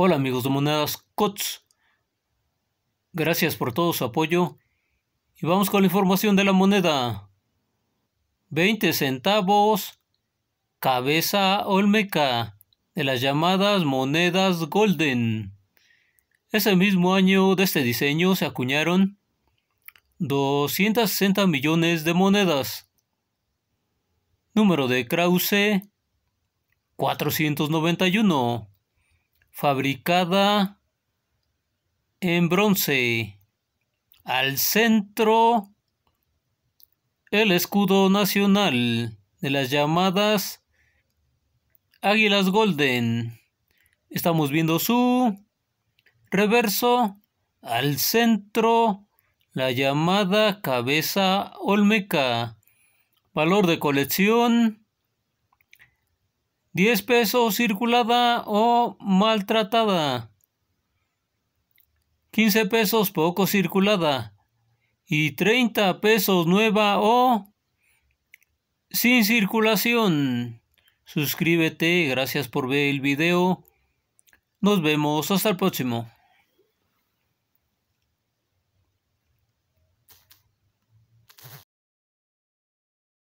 Hola amigos de Monedas COTS. Gracias por todo su apoyo. Y vamos con la información de la moneda. 20 centavos, cabeza olmeca, de las llamadas monedas golden. Ese mismo año de este diseño se acuñaron 260 millones de monedas. Número de Krause 491 fabricada en bronce. Al centro, el escudo nacional de las llamadas Águilas Golden. Estamos viendo su reverso. Al centro, la llamada cabeza olmeca. Valor de colección 10 pesos circulada o maltratada. 15 pesos poco circulada. Y 30 pesos nueva o sin circulación. Suscríbete, gracias por ver el video. Nos vemos hasta el próximo.